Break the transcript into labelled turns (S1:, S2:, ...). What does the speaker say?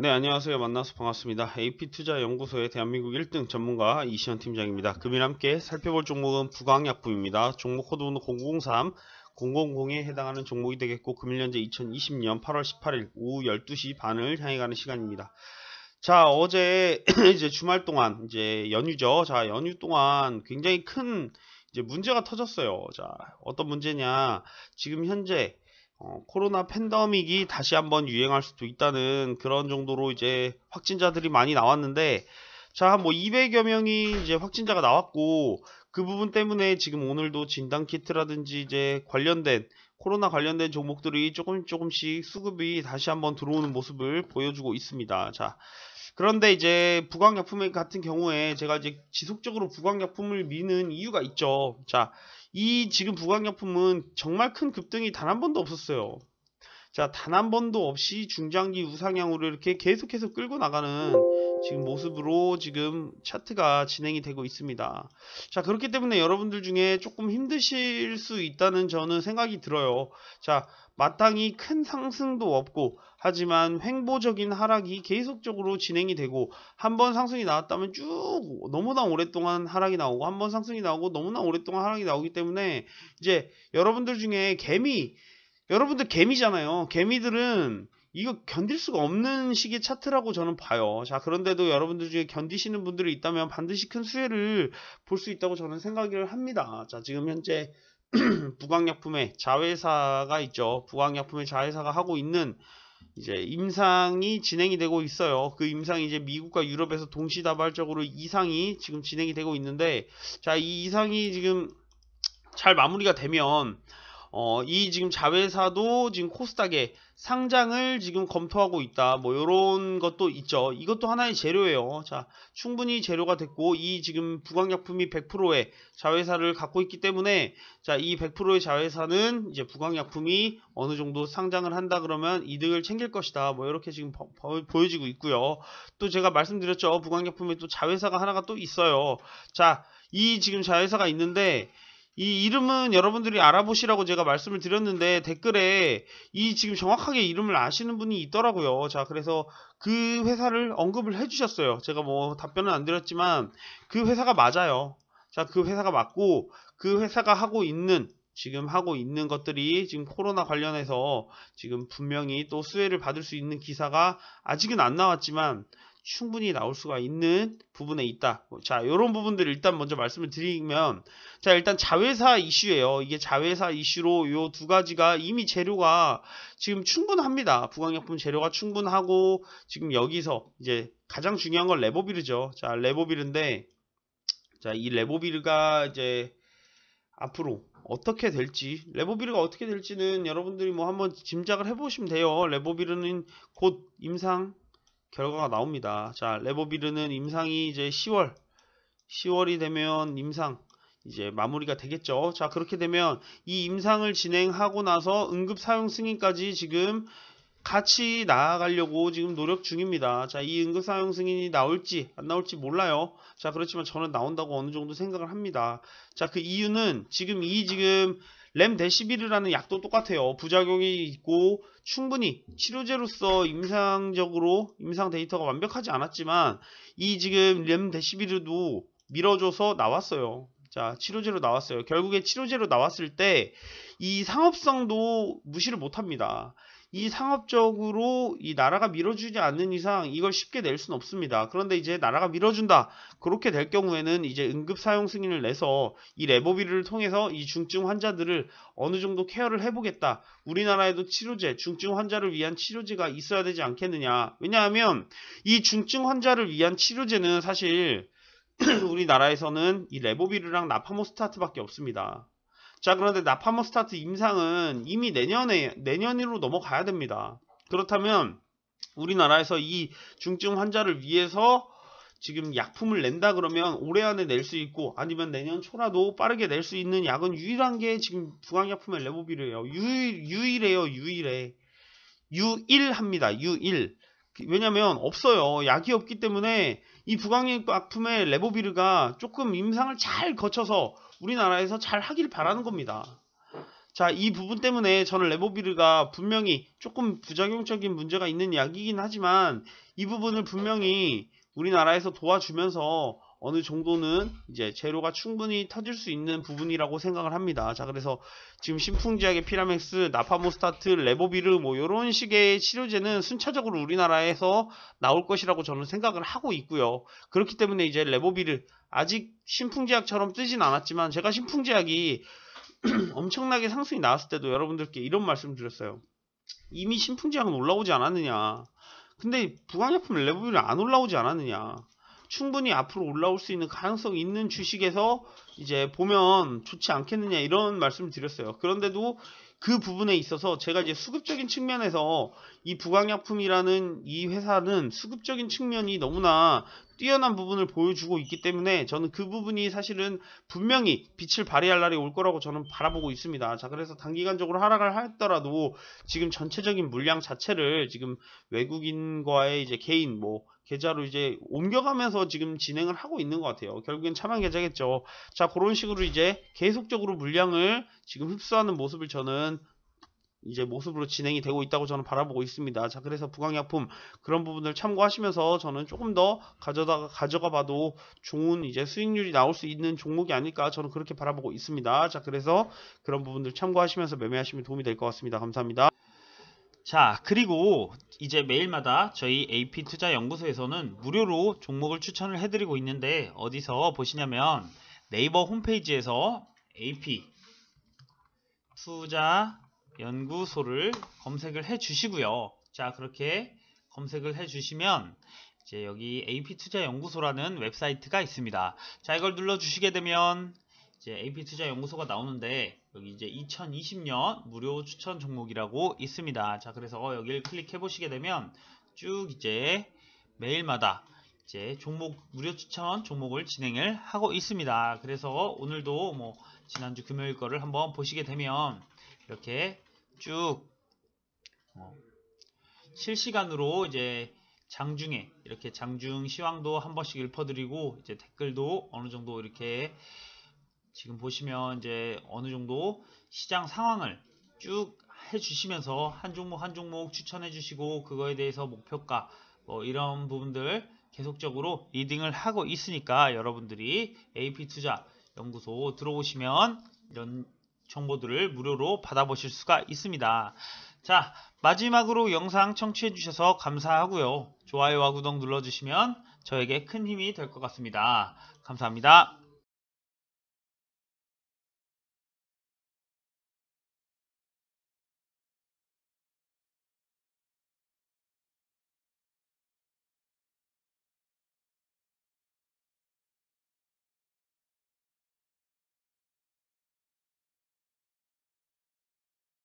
S1: 네, 안녕하세요. 만나서 반갑습니다. AP투자연구소의 대한민국 1등 전문가 이시현 팀장입니다. 금일 함께 살펴볼 종목은 부강약품입니다. 종목 코드번 003, 000에 해당하는 종목이 되겠고 금일 현재 2020년 8월 18일 오후 12시 반을 향해 가는 시간입니다. 자, 어제 이제 주말 동안 이제 연휴죠. 자, 연휴 동안 굉장히 큰 이제 문제가 터졌어요. 자, 어떤 문제냐? 지금 현재 어, 코로나 팬더믹이 다시 한번 유행할 수도 있다는 그런 정도로 이제 확진자들이 많이 나왔는데 자뭐 200여 명이 이제 확진자가 나왔고 그 부분 때문에 지금 오늘도 진단 키트라든지 이제 관련된 코로나 관련된 종목들이 조금 조금씩 수급이 다시 한번 들어오는 모습을 보여주고 있습니다. 자, 그런데 이제 부강약품 같은 경우에 제가 이제 지속적으로 부강약품을 미는 이유가 있죠. 자, 이 지금 부강약품은 정말 큰 급등이 단 한 번도 없었어요. 자, 단 한 번도 없이 중장기 우상향으로 이렇게 계속해서 끌고 나가는 지금 모습으로 지금 차트가 진행이 되고 있습니다. 자, 그렇기 때문에 여러분들 중에 조금 힘드실 수 있다는 저는 생각이 들어요. 자, 마땅히 큰 상승도 없고 하지만 횡보적인 하락이 계속적으로 진행이 되고 한 번 상승이 나왔다면 쭉 너무나 오랫동안 하락이 나오고 한 번 상승이 나오고 너무나 오랫동안 하락이 나오기 때문에 이제 여러분들 중에 개미 여러분들 개미잖아요. 개미들은 이거 견딜 수가 없는 시기 차트라고 저는 봐요. 자, 그런데도 여러분들 중에 견디시는 분들이 있다면 반드시 큰 수혜를 볼 수 있다고 저는 생각을 합니다. 자, 지금 현재 부강약품의 자회사가 있죠. 부강약품의 자회사가 하고 있는 이제 임상이 진행이 되고 있어요. 그 임상이 이제 미국과 유럽에서 동시다발적으로 이상이 지금 진행이 되고 있는데 자, 이 이상이 지금 잘 마무리가 되면 어, 이 지금 자회사도 지금 코스닥에 상장을 지금 검토하고 있다. 뭐 요런 것도 있죠. 이것도 하나의 재료예요. 자, 충분히 재료가 됐고 이 지금 부강약품이 100%의 자회사를 갖고 있기 때문에 자, 이 100%의 자회사는 이제 부강약품이 어느 정도 상장을 한다 그러면 이득을 챙길 것이다. 뭐 이렇게 지금 버, 버, 보여지고 있고요. 또 제가 말씀드렸죠. 부강약품에 또 자회사가 하나가 또 있어요. 자, 이 지금 자회사가 있는데 이 이름은 여러분들이 알아보시라고 제가 말씀을 드렸는데 댓글에 이 지금 정확하게 이름을 아시는 분이 있더라고요. 자, 그래서 그 회사를 언급을 해주셨어요. 제가 뭐 답변은 안 드렸지만 그 회사가 맞아요. 자, 그 회사가 맞고 그 회사가 하고 있는 지금 하고 있는 것들이 지금 코로나 관련해서 지금 분명히 또 수혜를 받을 수 있는 기사가 아직은 안 나왔지만 충분히 나올 수가 있는 부분에 있다. 뭐, 자, 이런 부분들을 일단 먼저 말씀을 드리면 자, 일단 자회사 이슈예요. 이게 자회사 이슈로 요 두 가지가 이미 재료가 지금 충분합니다. 부강약품 재료가 충분하고 지금 여기서 이제 가장 중요한 건 레보빌이죠. 자, 레보빌인데 자, 이 레보빌가 이제 앞으로 어떻게 될지 레보비르가 어떻게 될지는 여러분들이 뭐 한번 짐작을 해보시면 돼요 레보비르는 곧 임상 결과가 나옵니다. 자, 레보비르는 임상이 이제 10월, 10월이 되면 임상, 이제 마무리가 되겠죠. 자, 그렇게 되면 이 임상을 진행하고 나서 응급 사용 승인까지 지금 같이 나아가려고 지금 노력 중입니다. 자, 이 응급 사용 승인이 나올지 안 나올지 몰라요. 자, 그렇지만 저는 나온다고 어느 정도 생각을 합니다. 자, 그 이유는 지금 이 지금 램데시비르라는 약도 똑같아요. 부작용이 있고 충분히 치료제로서 임상적으로 임상 데이터가 완벽하지 않았지만 이 지금 램데시비르도 밀어줘서 나왔어요. 자, 치료제로 나왔어요. 결국에 치료제로 나왔을 때 이 상업성도 무시를 못합니다. 이 상업적으로 이 나라가 밀어주지 않는 이상 이걸 쉽게 낼 수는 없습니다. 그런데 이제 나라가 밀어준다. 그렇게 될 경우에는 이제 응급 사용 승인을 내서 이 레보비를 통해서 이 중증 환자들을 어느 정도 케어를 해보겠다. 우리나라에도 치료제, 중증 환자를 위한 치료제가 있어야 되지 않겠느냐. 왜냐하면 이 중증 환자를 위한 치료제는 사실 우리나라에서는 이 레보비르랑 나파모스타트밖에 없습니다. 자, 그런데 나파모 스타트 임상은 이미 내년에, 내년으로 넘어가야 됩니다. 그렇다면 우리나라에서 이 중증 환자를 위해서 지금 약품을 낸다 그러면 올해 안에 낼 수 있고 아니면 내년 초라도 빠르게 낼 수 있는 약은 유일한 게 지금 부항약품의 레보빌이에요. 유일, 유일해요, 유일해. 유일합니다, 유일. 왜냐면 없어요. 약이 없기 때문에 이부강력아픔의 레보비르가 조금 임상을 잘 거쳐서 우리나라에서 잘 하길 바라는 겁니다. 자, 이 부분 때문에 저는 레보비르가 분명히 조금 부작용적인 문제가 있는 약이긴 하지만 이 부분을 분명히 우리나라에서 도와주면서 어느 정도는 이제 재료가 충분히 터질 수 있는 부분이라고 생각을 합니다. 자, 그래서 지금 신풍지약의 피라맥스, 나파모스타트, 레보비르 뭐 이런 식의 치료제는 순차적으로 우리나라에서 나올 것이라고 저는 생각을 하고 있고요. 그렇기 때문에 이제 레보비르 아직 신풍지약처럼 뜨진 않았지만 제가 신풍지약이 엄청나게 상승이 나왔을 때도 여러분들께 이런 말씀 드렸어요. 이미 신풍지약은 올라오지 않았느냐. 근데 부가약품 레보비르 안 올라오지 않았느냐. 충분히 앞으로 올라올 수 있는 가능성이 있는 주식에서 이제 보면 좋지 않겠느냐 이런 말씀을 드렸어요. 그런데도 그 부분에 있어서 제가 이제 수급적인 측면에서 이 부강약품이라는 이 회사는 수급적인 측면이 너무나 뛰어난 부분을 보여주고 있기 때문에 저는 그 부분이 사실은 분명히 빛을 발휘할 날이 올 거라고 저는 바라보고 있습니다. 자, 그래서 단기간적으로 하락을 하였더라도 지금 전체적인 물량 자체를 지금 외국인과의 이제 개인 뭐 계좌로 이제 옮겨가면서 지금 진행을 하고 있는 것 같아요. 결국엔 차만 계좌겠죠. 자, 그런 식으로 이제 계속적으로 물량을 지금 흡수하는 모습을 저는 이제 모습으로 진행이 되고 있다고 저는 바라보고 있습니다. 자, 그래서 부강약품 그런 부분들 참고하시면서 저는 조금 더 가져다가 가져가 봐도 좋은 이제 수익률이 나올 수 있는 종목이 아닐까 저는 그렇게 바라보고 있습니다. 자, 그래서 그런 부분들 참고하시면서 매매하시면 도움이 될 것 같습니다. 감사합니다. 자, 그리고 이제 매일마다 저희 AP 투자 연구소에서는 무료로 종목을 추천을 해 드리고 있는데 어디서 보시냐면 네이버 홈페이지에서 AP 투자 연구소를 검색을 해 주시고요. 자, 그렇게 검색을 해 주시면 이제 여기 AP투자연구소라는 웹사이트가 있습니다. 자, 이걸 눌러 주시게 되면 이제 AP투자연구소가 나오는데 여기 이제 2020년 무료 추천 종목이라고 있습니다. 자, 그래서 어, 여기를 클릭해 보시게 되면 쭉 이제 매일마다 이제 종목 무료 추천 종목을 진행을 하고 있습니다. 그래서 오늘도 뭐 지난주 금요일 거를 한번 보시게 되면 이렇게 쭉 어, 실시간으로 이제 장중에 이렇게 장중 시황도 한 번씩 읊어드리고 이제 댓글도 어느 정도 이렇게 지금 보시면 이제 어느 정도 시장 상황을 쭉 해주시면서 한 종목 한 종목 추천해주시고 그거에 대해서 목표가 뭐 이런 부분들 계속적으로 리딩을 하고 있으니까 여러분들이 AP투자 연구소 들어오시면 이런 정보들을 무료로 받아보실 수가 있습니다. 자 마지막으로 영상 청취해주셔서 감사하고요. 좋아요와 구독 눌러주시면 저에게 큰 힘이 될 것 같습니다. 감사합니다.